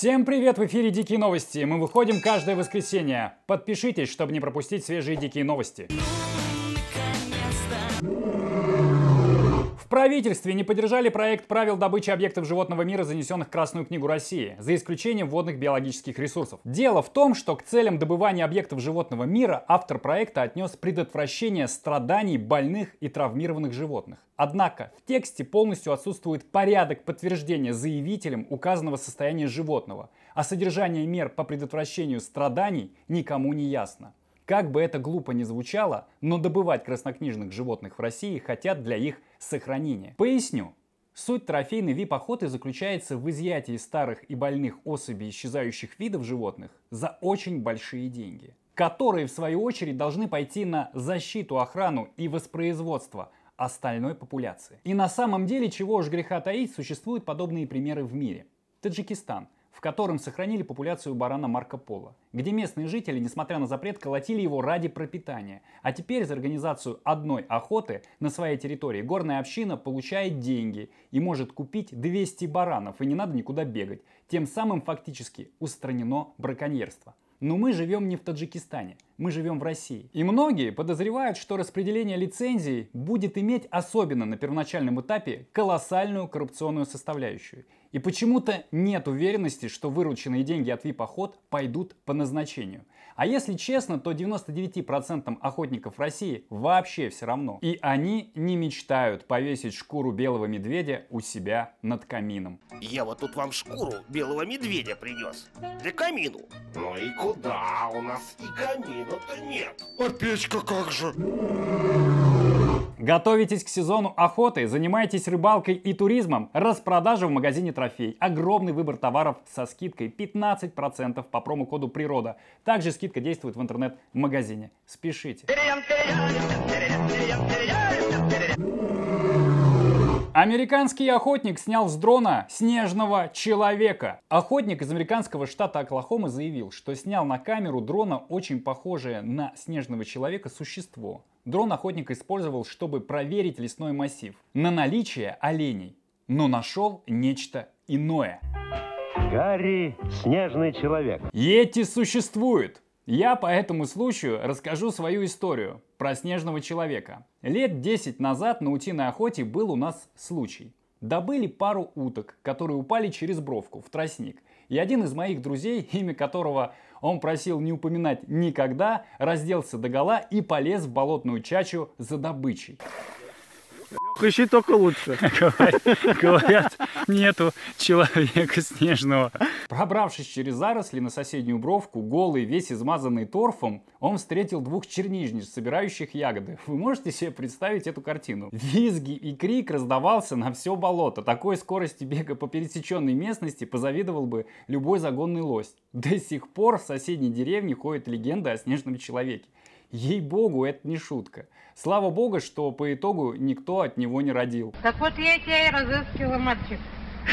Всем привет! В эфире Дикие Новости. Мы выходим каждое воскресенье. Подпишитесь, чтобы не пропустить свежие Дикие Новости. правительстве не поддержали проект правил добычи объектов животного мира, занесенных в Красную книгу России, за исключением водных биологических ресурсов. Дело в том, что к целям добывания объектов животного мира автор проекта отнес предотвращение страданий больных и травмированных животных. Однако в тексте полностью отсутствует порядок подтверждения заявителем указанного состояния животного, а содержание мер по предотвращению страданий никому не ясно. Как бы это глупо ни звучало, но добывать краснокнижных животных в России хотят для их сохранения. Поясню. Суть трофейной вип-охоты заключается в изъятии старых и больных особей исчезающих видов животных за очень большие деньги, которые, в свою очередь, должны пойти на защиту, охрану и воспроизводство остальной популяции. И на самом деле, чего уж греха таить, существуют подобные примеры в мире. Таджикистан – в котором сохранили популяцию барана Марко Поло, где местные жители, несмотря на запрет, колотили его ради пропитания. А теперь за организацию одной охоты на своей территории горная община получает деньги и может купить 200 баранов, и не надо никуда бегать. Тем самым фактически устранено браконьерство. Но мы живем не в Таджикистане, мы живем в России. И многие подозревают, что распределение лицензий будет иметь особенно на первоначальном этапе колоссальную коррупционную составляющую. И почему-то нет уверенности, что вырученные деньги от VIP-охот пойдут по назначению – а если честно, то 99% охотников России вообще все равно. И они не мечтают повесить шкуру белого медведя у себя над камином. Я вот тут вам шкуру белого медведя принес. Для камину. Ну и куда? У нас и камина-то нет. А печка как же? Готовитесь к сезону охоты, занимаетесь рыбалкой и туризмом, распродажа в магазине «Трофей». Огромный выбор товаров со скидкой 15% по промокоду «Природа». Также скидка действует в интернет-магазине. Спешите! Американский охотник снял с дрона снежного человека. Охотник из американского штата Оклахома заявил, что снял на камеру дрона очень похожее на снежного человека существо. Дрон охотник использовал, чтобы проверить лесной массив на наличие оленей, но нашел нечто иное. Гарри – снежный человек. Йети существует. Я по этому случаю расскажу свою историю про снежного человека. Лет 10 назад на утиной охоте был у нас случай. Добыли пару уток, которые упали через бровку в тростник. И один из моих друзей, имя которого он просил не упоминать никогда, разделся догола и полез в болотную чачу за добычей. Ищи только лучше. Говорят, нету человека снежного. Пробравшись через заросли на соседнюю бровку, голый, весь измазанный торфом, он встретил двух чернижниц, собирающих ягоды. Вы можете себе представить эту картину? Визги и крик раздавался на все болото. Такой скорости бега по пересеченной местности позавидовал бы любой загонный лось. До сих пор в соседней деревне ходит легенда о снежном человеке. Ей-богу, это не шутка. Слава богу, что по итогу никто от него не родил. Так вот я тебя и разыскивала, мальчик.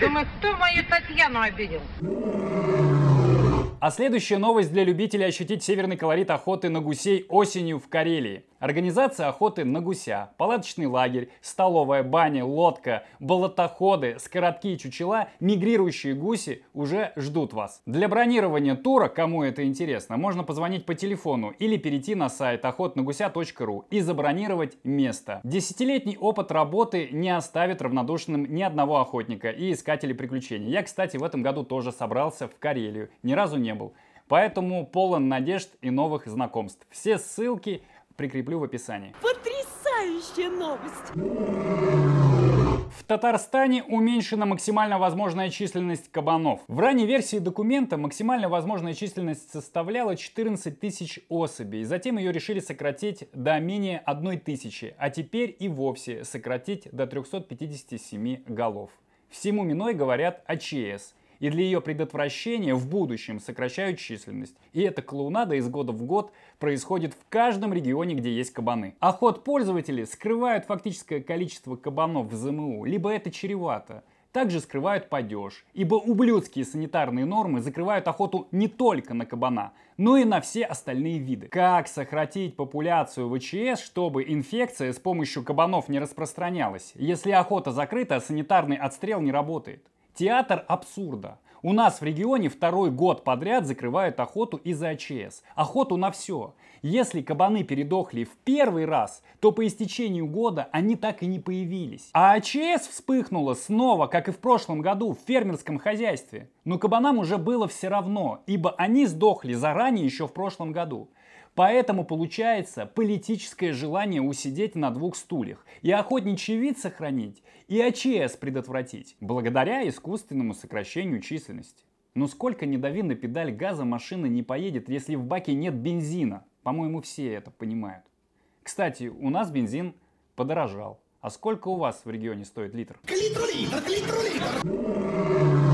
Думаю, кто мою Татьяну обидел? А следующая новость для любителей ощутить северный колорит охоты на гусей осенью в Карелии. Организация охоты на гуся, палаточный лагерь, столовая баня, лодка, болотоходы, скоротки и чучела, мигрирующие гуси уже ждут вас. Для бронирования тура, кому это интересно, можно позвонить по телефону или перейти на сайт охотнагуся.ру и забронировать место. Десятилетний опыт работы не оставит равнодушным ни одного охотника и искателей приключений. Я, кстати, в этом году тоже собрался в Карелию, ни разу не был. Поэтому полон надежд и новых знакомств. Все ссылки прикреплю в описании. Потрясающая новость! В Татарстане уменьшена максимально возможная численность кабанов. В ранней версии документа максимально возможная численность составляла 14 тысяч особей. Затем ее решили сократить до менее 1 тысячи, а теперь и вовсе сократить до 357 голов. Всему миной говорят АЧС и для ее предотвращения в будущем сокращают численность. И эта клоунада из года в год происходит в каждом регионе, где есть кабаны. А ход пользователей скрывают фактическое количество кабанов в ЗМУ, либо это чревато, также скрывают падеж, ибо ублюдские санитарные нормы закрывают охоту не только на кабана, но и на все остальные виды. Как сократить популяцию ВЧС, чтобы инфекция с помощью кабанов не распространялась, если охота закрыта, а санитарный отстрел не работает? Театр абсурда. У нас в регионе второй год подряд закрывают охоту из-за АЧС. Охоту на все. Если кабаны передохли в первый раз, то по истечению года они так и не появились. А АЧС вспыхнула снова, как и в прошлом году, в фермерском хозяйстве. Но кабанам уже было все равно, ибо они сдохли заранее еще в прошлом году. Поэтому получается политическое желание усидеть на двух стульях и охотничий вид сохранить, и АЧС предотвратить, благодаря искусственному сокращению численности. Но ну сколько не дави на педаль газа машина не поедет, если в баке нет бензина? По-моему, все это понимают. Кстати, у нас бензин подорожал. А сколько у вас в регионе стоит литр? К литру литр, к литру литр!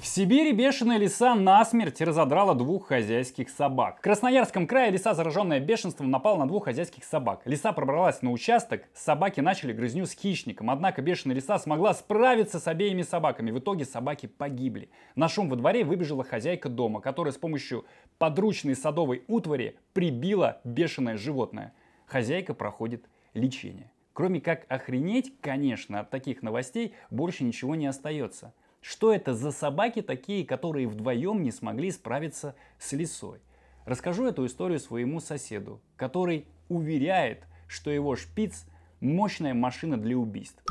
В Сибири бешеная лиса насмерть разодрала двух хозяйских собак. В Красноярском крае лиса, зараженная бешенством, напала на двух хозяйских собак. Лиса пробралась на участок, собаки начали грызню с хищником. Однако бешеная лиса смогла справиться с обеими собаками. В итоге собаки погибли. На шум во дворе выбежала хозяйка дома, которая с помощью подручной садовой утвари прибила бешеное животное. Хозяйка проходит лечение. Кроме как охренеть, конечно, от таких новостей больше ничего не остается. Что это за собаки такие, которые вдвоем не смогли справиться с лисой? Расскажу эту историю своему соседу, который уверяет, что его шпиц – мощная машина для убийств.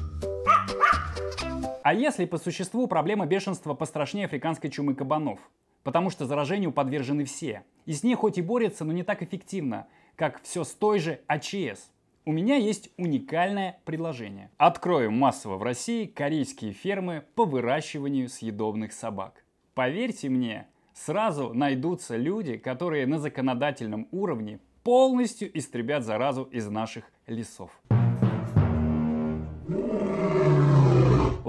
А если по существу проблема бешенства пострашнее африканской чумы кабанов? Потому что заражению подвержены все. И с ней хоть и борются, но не так эффективно, как все с той же АЧС – у меня есть уникальное предложение. Откроем массово в России корейские фермы по выращиванию съедобных собак. Поверьте мне, сразу найдутся люди, которые на законодательном уровне полностью истребят заразу из наших лесов.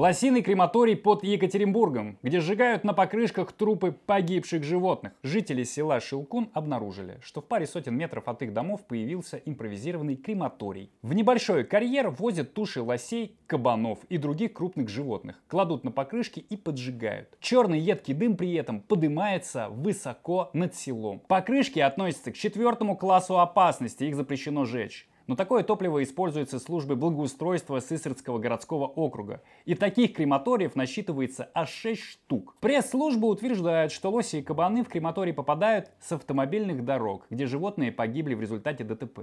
Лосиный крематорий под Екатеринбургом, где сжигают на покрышках трупы погибших животных. Жители села Шилкун обнаружили, что в паре сотен метров от их домов появился импровизированный крематорий. В небольшой карьер возят туши лосей, кабанов и других крупных животных, кладут на покрышки и поджигают. Черный едкий дым при этом поднимается высоко над селом. Покрышки относятся к четвертому классу опасности, их запрещено жечь. Но такое топливо используется службой благоустройства Сысердского городского округа. И таких крематориев насчитывается аж 6 штук. Пресс-служба утверждает, что лоси и кабаны в крематории попадают с автомобильных дорог, где животные погибли в результате ДТП.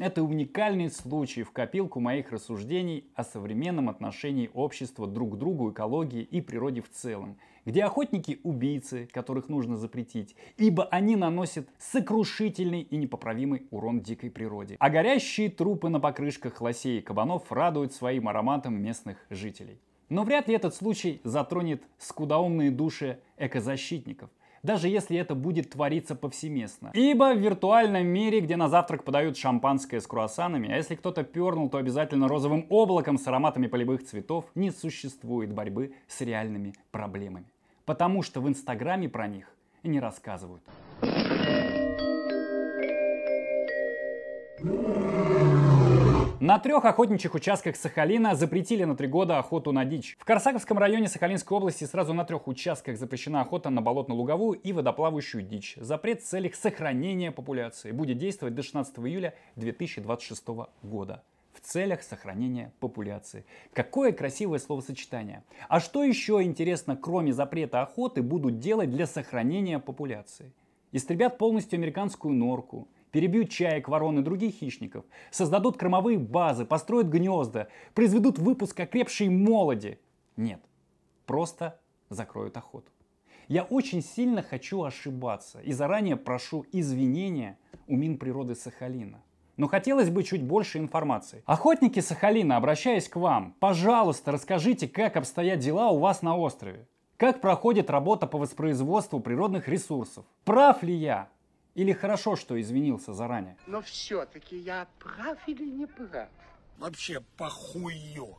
Это уникальный случай в копилку моих рассуждений о современном отношении общества друг к другу, экологии и природе в целом где охотники – убийцы, которых нужно запретить, ибо они наносят сокрушительный и непоправимый урон дикой природе. А горящие трупы на покрышках лосей и кабанов радуют своим ароматом местных жителей. Но вряд ли этот случай затронет скудоумные души экозащитников даже если это будет твориться повсеместно. Ибо в виртуальном мире, где на завтрак подают шампанское с круассанами, а если кто-то пернул, то обязательно розовым облаком с ароматами полевых цветов, не существует борьбы с реальными проблемами потому что в Инстаграме про них не рассказывают. На трех охотничьих участках Сахалина запретили на три года охоту на дичь. В Корсаковском районе Сахалинской области сразу на трех участках запрещена охота на болотно-луговую и водоплавающую дичь. Запрет в целях сохранения популяции будет действовать до 16 июля 2026 года в целях сохранения популяции. Какое красивое словосочетание. А что еще интересно, кроме запрета охоты, будут делать для сохранения популяции? Истребят полностью американскую норку, перебьют чаек, ворон и других хищников, создадут кормовые базы, построят гнезда, произведут выпуск окрепшей молоди. Нет, просто закроют охоту. Я очень сильно хочу ошибаться и заранее прошу извинения у Минприроды Сахалина но хотелось бы чуть больше информации. Охотники Сахалина, обращаясь к вам, пожалуйста, расскажите, как обстоят дела у вас на острове. Как проходит работа по воспроизводству природных ресурсов? Прав ли я? Или хорошо, что извинился заранее? Но все-таки я прав или не прав? Вообще похую.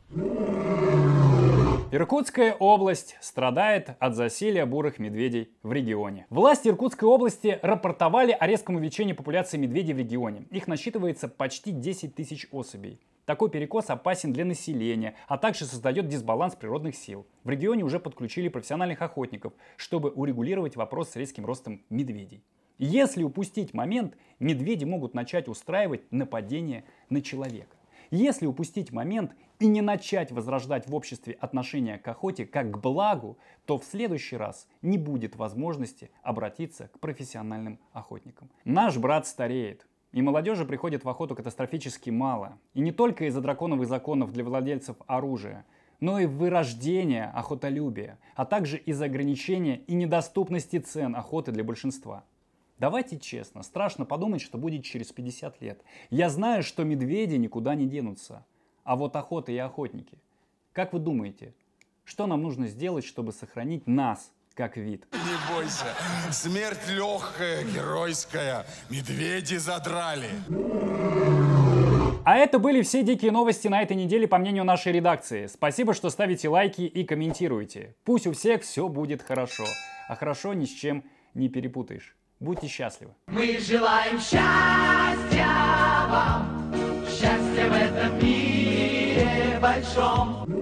Иркутская область страдает от засилия бурых медведей в регионе. Власти Иркутской области рапортовали о резком увеличении популяции медведей в регионе. Их насчитывается почти 10 тысяч особей. Такой перекос опасен для населения, а также создает дисбаланс природных сил. В регионе уже подключили профессиональных охотников, чтобы урегулировать вопрос с резким ростом медведей. Если упустить момент, медведи могут начать устраивать нападение на человека. Если упустить момент, и не начать возрождать в обществе отношение к охоте как к благу, то в следующий раз не будет возможности обратиться к профессиональным охотникам. Наш брат стареет. И молодежи приходит в охоту катастрофически мало. И не только из-за драконовых законов для владельцев оружия, но и вырождения охотолюбия, а также из-за ограничения и недоступности цен охоты для большинства. Давайте честно, страшно подумать, что будет через 50 лет. Я знаю, что медведи никуда не денутся. А вот охота и охотники. Как вы думаете, что нам нужно сделать, чтобы сохранить нас как вид? Не бойся, смерть легкая, геройская. Медведи задрали. А это были все дикие новости на этой неделе, по мнению нашей редакции. Спасибо, что ставите лайки и комментируете. Пусть у всех все будет хорошо. А хорошо ни с чем не перепутаешь. Будьте счастливы. Мы желаем счастья вам, счастья в этом мире. Fleisch am